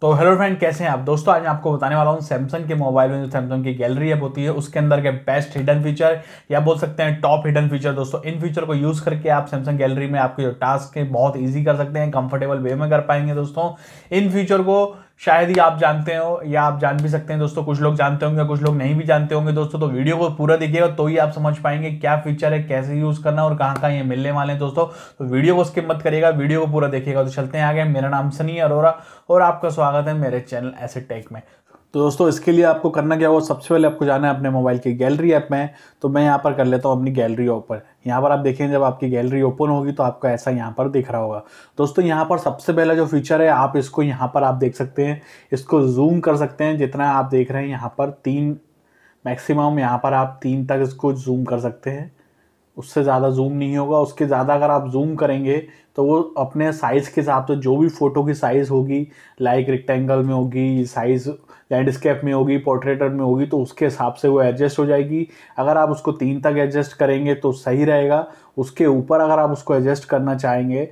तो hello friend कैसे हैं आप दोस्तों आज मैं आपको बताने वाला हूँ सैमसंग के मोबाइल में जो सैमसंग की गैलरी ऐप होती है तो उसके अंदर के बेस्ट हिडन फीचर या बोल सकते हैं टॉप हिडन फीचर दोस्तों इन फीचर को यूज़ करके आप सैमसंग गैलरी में आपके जो टास्क हैं बहुत ईजी कर सकते हैं कंफर्टेबल वे में कर पाएंगे दोस्तों इन फीचर को शायद ही आप जानते हो या आप जान भी सकते हैं दोस्तों कुछ लोग जानते होंगे कुछ लोग नहीं भी जानते होंगे दोस्तों तो वीडियो को पूरा देखिएगा तो ही आप समझ पाएंगे क्या फीचर है कैसे यूज़ करना और कहाँ कहाँ ये मिलने वाले हैं दोस्तों तो वीडियो को स्किप मत करिएगा वीडियो को पूरा देखिएगा तो चलते हैं आगे मेरा नाम सनी अरोरा और आपका स्वागत है मेरे चैनल एसे टेक में तो दोस्तों इसके लिए आपको करना क्या होगा सबसे पहले आपको जाना है अपने मोबाइल की गैलरी ऐप में तो मैं यहाँ पर कर लेता हूँ अपनी गैलरी ओपन यहाँ पर आप देखें जब आपकी गैलरी ओपन होगी तो आपको ऐसा यहाँ पर दिख रहा होगा दोस्तों यहाँ पर सबसे पहला जो फीचर है आप इसको यहाँ पर आप देख सकते हैं इसको जूम कर सकते हैं जितना आप देख रहे हैं यहाँ पर तीन मैक्सिमम यहाँ पर आप तीन तक इसको जूम कर सकते हैं उससे ज़्यादा जूम नहीं होगा उसके ज़्यादा अगर आप जूम करेंगे तो वो अपने साइज़ के हिसाब से जो भी फ़ोटो की साइज़ होगी लाइक रेक्टेंगल में होगी साइज़ लैंडस्केप में होगी पोर्ट्रेटर में होगी तो उसके हिसाब से वो एडजस्ट हो जाएगी अगर आप उसको तीन तक एडजस्ट करेंगे तो सही रहेगा उसके ऊपर अगर आप उसको एडजस्ट करना चाहेंगे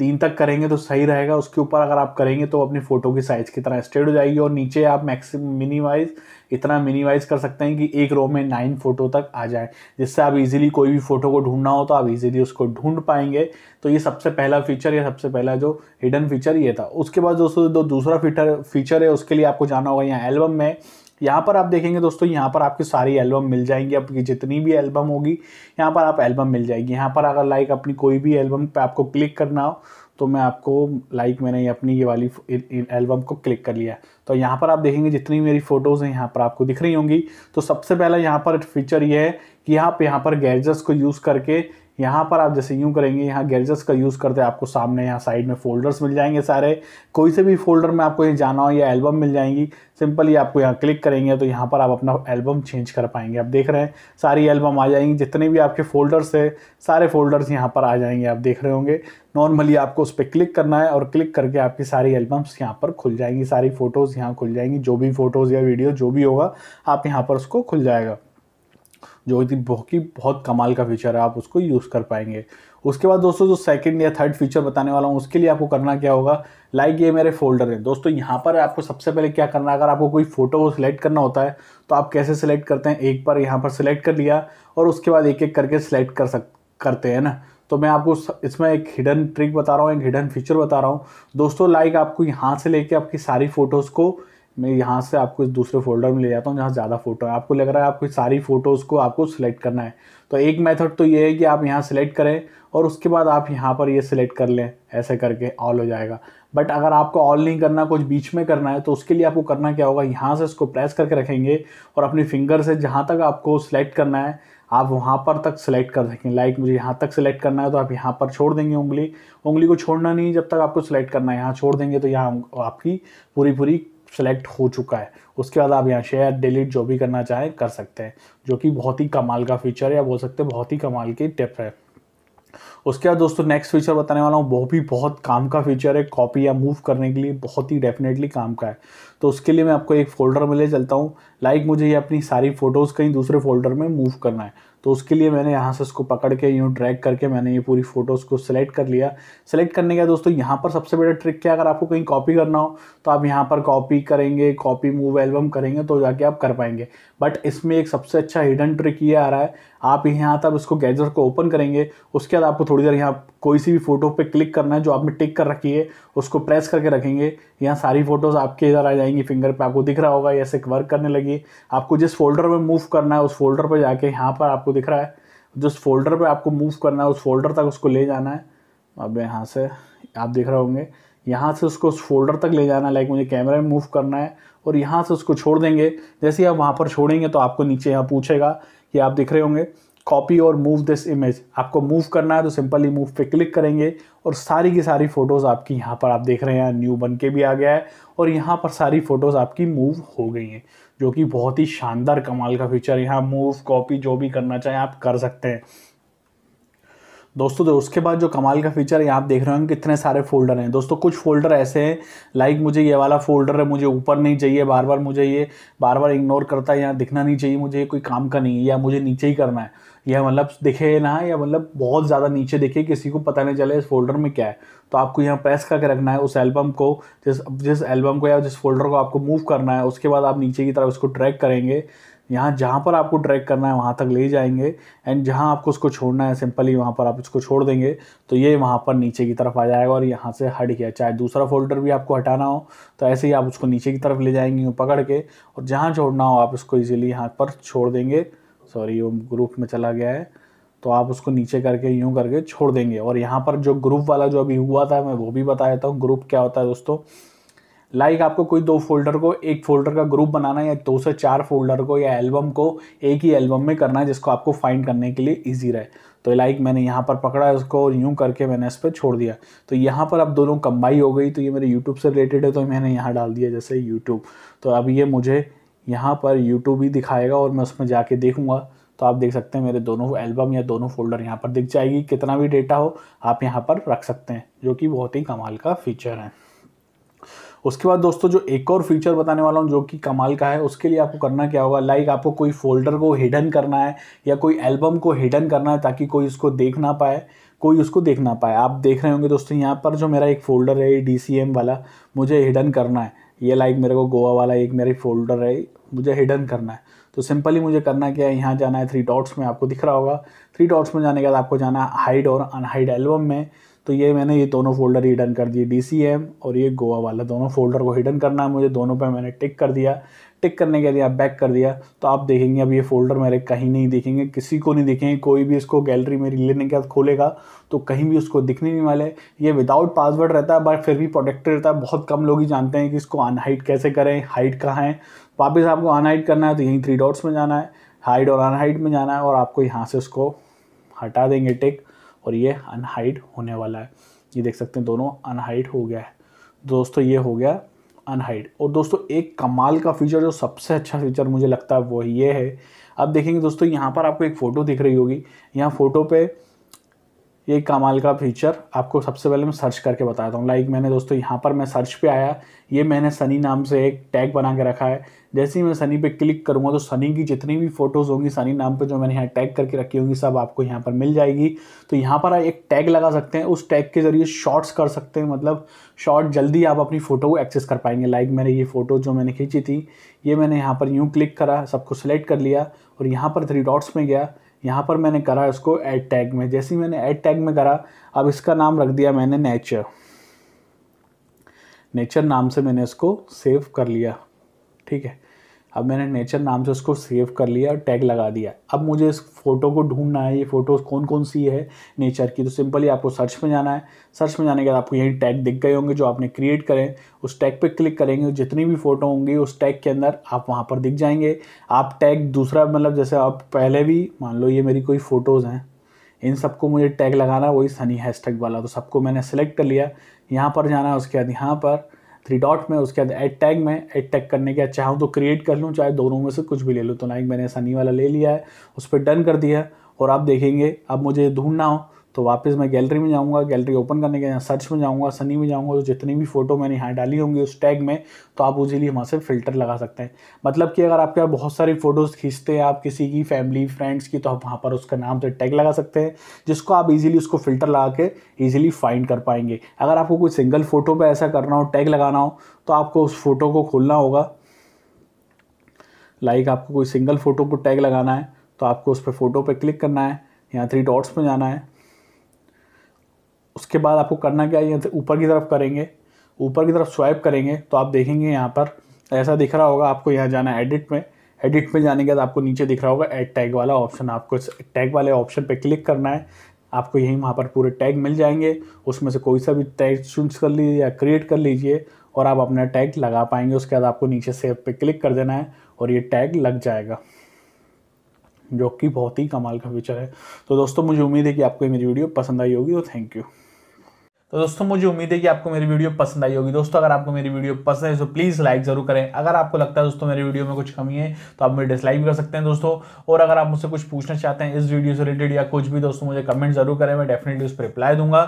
तीन तक करेंगे तो सही रहेगा उसके ऊपर अगर आप करेंगे तो अपनी फ़ोटो की साइज़ की तरह स्ट्रेट हो जाएगी और नीचे आप मैक्सिम मिनिमाइज इतना मिनिमाइज कर सकते हैं कि एक रो में नाइन फ़ोटो तक आ जाए जिससे आप इजीली कोई भी फ़ोटो को ढूंढना हो तो आप इजीली उसको ढूंढ पाएंगे तो ये सबसे पहला फीचर या सबसे पहला जो हिडन फीचर ये था उसके बाद दोस्तों जो दूसरा फीचर फीचर है उसके लिए आपको जाना होगा यहाँ एल्बम में यहाँ पर आप देखेंगे दोस्तों यहाँ पर आपकी सारी एल्बम मिल जाएंगी आपकी जितनी भी एल्बम होगी यहाँ पर आप एल्बम मिल जाएगी यहाँ पर अगर लाइक अपनी कोई भी एल्बम पे आपको क्लिक करना हो तो मैं आपको लाइक मैंने अपनी ये वाली एल्बम को क्लिक कर लिया तो यहाँ पर आप देखेंगे जितनी मेरी फ़ोटोज़ हैं यहाँ पर आपको दिख रही होंगी तो सबसे पहला यहाँ पर फीचर ये है कि आप यहाँ पर गैजेट्स को यूज़ करके यहाँ पर आप जैसे यूँ करेंगे यहाँ गैजेट्स का यूज़ करते आपको सामने यहाँ साइड में फोल्डर्स मिल जाएंगे सारे कोई से भी फोल्डर में आपको ये जाना हो या एल्बम मिल जाएंगी सिंपली आपको यहाँ क्लिक करेंगे तो यहाँ पर आप अपना एल्बम चेंज कर पाएंगे आप देख रहे हैं सारी एल्बम आ जाएंगी जितने भी आपके फोल्डर्स है सारे फोल्डर्स यहाँ पर आ जाएंगे आप देख रहे होंगे नॉर्मली आपको उस पर क्लिक करना है और क्लिक करके आपकी सारी एल्बम्स यहाँ पर खुल जाएंगी सारी फ़ोटोज़ यहाँ खुल जाएंगी जो भी फ़ोटोज़ या वीडियो जो भी होगा आप यहाँ पर उसको खुल जाएगा जो कि बहुत ही बहुत कमाल का फीचर है आप उसको यूज़ कर पाएंगे उसके बाद दोस्तों जो सेकंड या थर्ड फीचर बताने वाला हूँ उसके लिए आपको करना क्या होगा लाइक ये मेरे फोल्डर हैं दोस्तों यहाँ पर आपको सबसे पहले क्या करना है अगर आपको कोई फ़ोटो सिलेक्ट करना होता है तो आप कैसे सिलेक्ट करते हैं एक बार यहाँ पर सिलेक्ट कर लिया और उसके बाद एक एक करके सेलेक्ट कर सक करते हैं ना तो मैं आपको इसमें एक हिडन ट्रिक बता रहा हूँ एक हिडन फीचर बता रहा हूँ दोस्तों लाइक आपको यहाँ से लेके आपकी सारी फ़ोटोज़ को मैं यहाँ से आपको इस दूसरे फोल्डर में ले जाता हूँ जहाँ ज़्यादा फ़ोटो है आपको लग रहा है आपकी सारी फ़ोटोज़ को आपको सिलेक्ट करना है तो एक मेथड तो ये है कि आप यहाँ सेलेक्ट करें और उसके बाद आप यहाँ पर ये यह सिलेक्ट कर लें ऐसे करके ऑल हो जाएगा बट अगर आपको ऑल नहीं करना कुछ बीच में करना है तो उसके लिए आपको करना क्या होगा यहाँ से इसको प्रेस करके रखेंगे और अपनी फिंगर से जहाँ तक आपको सिलेक्ट करना है आप वहाँ पर तक सिलेक्ट कर सकें लाइक मुझे यहाँ तक सिलेक्ट करना है तो आप यहाँ पर छोड़ देंगे उंगली उंगली को छोड़ना नहीं जब तक आपको सिलेक्ट करना है यहाँ छोड़ देंगे तो यहाँ आपकी पूरी पूरी सेलेक्ट हो चुका है उसके बाद आप यहाँ शेयर डिलीट जो भी करना चाहें कर सकते हैं जो कि बहुत ही कमाल का फीचर है या बोल सकते हैं बहुत ही कमाल की टिप है उसके बाद दोस्तों नेक्स्ट फीचर बताने वाला हूँ वो भी बहुत काम का फीचर है कॉपी या मूव करने के लिए बहुत ही डेफिनेटली काम का है तो उसके लिए मैं आपको एक फ़ोल्डर में ले चलता हूँ लाइक मुझे ये अपनी सारी फ़ोटोज़ कहीं दूसरे फोल्डर में मूव करना है तो उसके लिए मैंने यहाँ से उसको पकड़ के यूँ ड्रैग करके मैंने ये पूरी फ़ोटोज़ को सिलेक्ट कर लिया सेलेक्ट करने बाद दोस्तों यहाँ पर सबसे बड़ा ट्रिक क्या अगर आपको कहीं कॉपी करना हो तो आप यहाँ पर कॉपी करेंगे कॉपी मूव एल्बम करेंगे तो जाके आप कर पाएंगे बट इसमें एक सबसे अच्छा हिडन ट्रिक ये आ रहा है आप यहाँ तक उसको गैजेट को ओपन करेंगे उसके बाद आपको थोड़ी देर यहाँ कोई सी भी फ़ोटो पे क्लिक करना है जो आपने टिक कर रखी है उसको प्रेस करके रखेंगे यहाँ सारी फ़ोटोज़ आपके इधर आ जाएंगी फिंगर पे आपको दिख रहा होगा ऐसे वर्क करने लगी आपको जिस फोल्डर में मूव करना है उस फोल्डर पर जाके यहाँ पर आपको दिख रहा है जिस फोल्डर पर आपको मूव करना है उस फोल्डर तक उसको ले जाना है अब यहाँ से आप दिख रहे होंगे यहाँ से उसको उस फोल्डर तक ले जाना लाइक मुझे कैमरा में मूव करना है और यहाँ से उसको छोड़ देंगे जैसे ही आप वहाँ पर छोड़ेंगे तो आपको नीचे यहाँ पूछेगा ये आप दिख रहे होंगे कॉपी और मूव दिस इमेज आपको मूव करना है तो सिंपली मूव पे क्लिक करेंगे और सारी की सारी फ़ोटोज़ आपकी यहाँ पर आप देख रहे हैं न्यू बन के भी आ गया है और यहाँ पर सारी फ़ोटोज़ आपकी मूव हो गई हैं जो कि बहुत ही शानदार कमाल का फीचर यहाँ मूव कॉपी जो भी करना चाहें आप कर सकते हैं दोस्तों तो उसके बाद जो कमाल का फीचर है आप देख रहे होंगे कितने सारे फोल्डर हैं दोस्तों कुछ फोल्डर ऐसे हैं लाइक मुझे ये वाला फोल्डर है मुझे ऊपर नहीं चाहिए बार बार मुझे ये बार बार इग्नोर करता है यहाँ दिखना नहीं चाहिए मुझे कोई काम का नहीं है या मुझे नीचे ही करना है या मतलब दिखे ना या मतलब बहुत ज़्यादा नीचे दिखे किसी को पता नहीं चले इस फोल्डर में क्या है तो आपको यहाँ प्रेस करके रखना है उस एल्बम को जिस जिस एल्बम को या जिस फोल्डर को आपको मूव करना है उसके बाद आप नीचे की तरफ उसको ट्रैक करेंगे यहाँ जहाँ पर आपको ट्रैक करना है वहाँ तक ले जाएंगे एंड जहाँ आपको उसको छोड़ना है सिंपली वहाँ पर आप इसको छोड़ देंगे तो ये वहाँ पर नीचे की तरफ आ जाएगा और यहाँ से हट गया चाहे दूसरा फोल्डर भी आपको हटाना हो तो ऐसे ही आप उसको नीचे की तरफ ले जाएंगे यूँ पकड़ के और जहाँ छोड़ना हो आप उसको ईजिली यहाँ पर छोड़ देंगे सॉरी वो ग्रुप में चला गया है तो आप उसको नीचे करके यूँ करके छोड़ देंगे और यहाँ पर जो ग्रुप वाला जो अभी हुआ था मैं वो भी बता देता हूँ ग्रुप क्या होता है दोस्तों लाइक like आपको कोई दो फोल्डर को एक फोल्डर का ग्रुप बनाना या दो से चार फोल्डर को या एल्बम को एक ही एल्बम में करना है जिसको आपको फाइंड करने के लिए ईजी रहे तो लाइक like मैंने यहाँ पर पकड़ा और यूँ करके मैंने इस पर छोड़ दिया तो यहाँ पर अब दोनों कम्बाई हो गई तो ये मेरे यूट्यूब से रिलेटेड है तो मैंने यहाँ डाल दिया जैसे यूट्यूब तो अब ये मुझे यहाँ पर यूट्यूब ही दिखाएगा और मैं उसमें जाके देखूँगा तो आप देख सकते हैं मेरे दोनों एल्बम या दोनों फोल्डर यहाँ पर दिख जाएगी कितना भी डेटा हो आप यहाँ पर रख सकते हैं जो कि बहुत ही कमाल का फीचर है उसके बाद दोस्तों जो एक और फीचर बताने वाला हूँ जो कि कमाल का है उसके लिए आपको करना क्या होगा लाइक आपको कोई फोल्डर को हिडन करना है या कोई एल्बम को हिडन करना है ताकि कोई उसको देख ना पाए कोई उसको देख ना पाए आप देख रहे होंगे दोस्तों यहाँ पर जो मेरा एक फोल्डर है ये डी वाला मुझे हिडन करना है ये लाइक मेरे को गोवा वाला एक मेरी फोल्डर है मुझे हिडन करना है तो सिंपली मुझे करना क्या है यहाँ जाना है थ्री डॉट्स में आपको दिख रहा होगा थ्री डॉट्स में जाने के बाद आपको जाना है हाइड और अनहाइड एल्बम में तो ये मैंने ये दोनों फोल्डर हिडन कर दिए डी और ये गोवा वाला दोनों फोल्डर को हिडन करना है मुझे दोनों पे मैंने टिक कर दिया टिक करने के लिए आप बैक कर दिया तो आप देखेंगे अब ये फोल्डर मेरे कहीं नहीं दिखेंगे किसी को नहीं दिखेंगे कोई भी इसको गैलरी में लेने के बाद खोलेगा तो कहीं भी उसको दिखने नहीं वाले ये विदाउट पासवर्ड रहता है बट फिर भी प्रोटेक्टेड रहता है बहुत कम लोग ही जानते हैं कि इसको अनहाइट कैसे करें हाइट कहाँ है वापस आपको अनहाइट करना है तो यहीं थ्री डॉट्स में जाना है हाइट और अनहाइट में जाना है और आपको यहाँ से उसको हटा देंगे टिक और ये अनहाइड होने वाला है ये देख सकते हैं दोनों अनहाइड हो गया है दोस्तों ये हो गया अनहाइड और दोस्तों एक कमाल का फीचर जो सबसे अच्छा फीचर मुझे लगता है वो ये है अब देखेंगे दोस्तों यहाँ पर आपको एक फ़ोटो दिख रही होगी यहाँ फ़ोटो पे ये कमाल का फीचर आपको सबसे पहले मैं सर्च करके बताता हूँ लाइक मैंने दोस्तों यहाँ पर मैं सर्च पे आया ये मैंने सनी नाम से एक टैग बना के रखा है जैसे ही मैं सनी पे क्लिक करूँगा तो सनी की जितनी भी फ़ोटोज़ होंगी सनी नाम पे जो मैंने यहाँ टैग करके रखी होंगी सब आपको यहाँ पर मिल जाएगी तो यहाँ पर आप एक टैग लगा सकते हैं उस टैग के ज़रिए शॉर्ट्स कर सकते हैं मतलब शॉर्ट जल्दी आप अपनी फ़ोटो को एक्सेस कर पाएंगे लाइक मैंने ये फ़ोटो जो मैंने खींची थी ये मैंने यहाँ पर यूँ क्लिक करा सबको सेलेक्ट कर लिया और यहाँ पर थ्री डॉट्स में गया यहाँ पर मैंने करा इसको एड टैग में जैसे ही मैंने एड टैग में करा अब इसका नाम रख दिया मैंने नेचर नेचर नाम से मैंने इसको सेव कर लिया ठीक है अब मैंने नेचर नाम से उसको सेव कर लिया और टैग लगा दिया अब मुझे इस फोटो को ढूंढना है ये फ़ोटोज़ कौन कौन सी है नेचर की तो सिंपली आपको सर्च में जाना है सर्च में जाने के बाद आपको यही टैग दिख गए होंगे जो आपने क्रिएट करें उस टैग पे क्लिक करेंगे जितनी भी फ़ोटो होंगी उस टैग के अंदर आप वहाँ पर दिख जाएंगे आप टैग दूसरा मतलब जैसे आप पहले भी मान लो ये मेरी कोई फ़ोटोज़ हैं इन सबको मुझे टैग लगाना है वही सनी हैशटैग वाला तो सबको मैंने सेलेक्ट कर लिया यहाँ पर जाना है उसके बाद यहाँ पर थ्री डॉट में उसके बाद एड टैग में एड टैग करने के चाहूँ तो क्रिएट कर लूँ चाहे दोनों में से कुछ भी ले लूँ तो लाइक मैंने सनी वाला ले लिया है उस पर डन कर दिया है और आप देखेंगे अब मुझे ढूंढना हो तो वापस मैं गैलरी में जाऊंगा गैलरी ओपन करने के यहाँ सर्च में जाऊंगा सनी में जाऊंगा तो जितनी भी फ़ोटो मैंने यहाँ डाली होंगी उस टैग में तो आप उजीली वहाँ से फ़िल्टर लगा सकते हैं मतलब कि अगर आपके यहाँ बहुत सारी फ़ोटोज़ खींचते हैं आप किसी की फैमिली फ्रेंड्स की तो आप वहाँ पर उसका नाम से टैग लगा सकते हैं जिसको आप ईजिली उसको फ़िल्टर लगा के ईजिली फाइंड कर पाएंगे अगर आपको कोई सिंगल फ़ोटो पर ऐसा करना हो टैग लगाना हो तो आपको उस फ़ोटो को खोलना होगा लाइक आपको कोई सिंगल फ़ोटो को टैग लगाना है तो आपको उस पर फ़ोटो पर क्लिक करना है यहाँ थ्री डॉट्स में जाना है उसके बाद आपको करना क्या है ऊपर की तरफ करेंगे ऊपर की तरफ स्वाइप करेंगे तो आप देखेंगे यहाँ पर ऐसा दिख रहा होगा आपको यहाँ जाना है एडिट में एडिट में जाने के बाद आपको नीचे दिख रहा होगा एड टैग वाला ऑप्शन आपको इस टैग वाले ऑप्शन पे क्लिक करना है आपको यहीं वहाँ पर पूरे टैग मिल जाएंगे उसमें से कोई सा भी टैग चूज कर लीजिए या क्रिएट कर लीजिए और आप अपना टैग लगा पाएंगे उसके बाद आपको नीचे सेव पे क्लिक कर देना है और ये टैग लग जाएगा जो कि बहुत ही कमाल का फीचर है तो दोस्तों मुझे उम्मीद है कि आपको मेरी वीडियो पसंद आई होगी और थैंक यू तो दोस्तों मुझे उम्मीद है कि आपको मेरी वीडियो पसंद आई होगी दोस्तों अगर आपको मेरी वीडियो पसंद है तो प्लीज़ लाइक ज़रूर करें अगर आपको लगता है दोस्तों मेरी वीडियो में कुछ कमी है तो आप मुझे डिसलाइक भी कर सकते हैं दोस्तों और अगर आप मुझसे कुछ पूछना चाहते हैं इस वीडियो से रिलेटेड या कुछ भी दोस्तों मुझे कमेंट ज़रूर करें मैं डेफिनेटली उस पर रिप्लाई दूंगा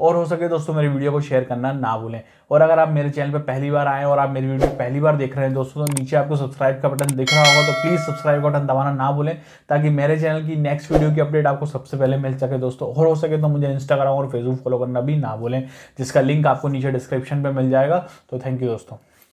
और हो सके दोस्तों मेरी वीडियो को शेयर करना ना भूलें और अगर आप मेरे चैनल पर पहली बार आए और आप मेरी वीडियो पहली बार देख रहे हैं दोस्तों तो नीचे आपको सब्सक्राइब का बटन दिख रहा होगा तो प्लीज़ सब्सक्राइब का बटन दबाना ना भूलें ताकि मेरे चैनल की नेक्स्ट वीडियो की अपडेट आपको सबसे पहले मिल सके दोस्तों और हो सके तो मुझे इंस्टाग्राम और फेसबुक फॉलो करना भी ना भूलें जिसका लिंक आपको नीचे डिस्क्रिप्शन पर मिल जाएगा तो थैंक यू दोस्तों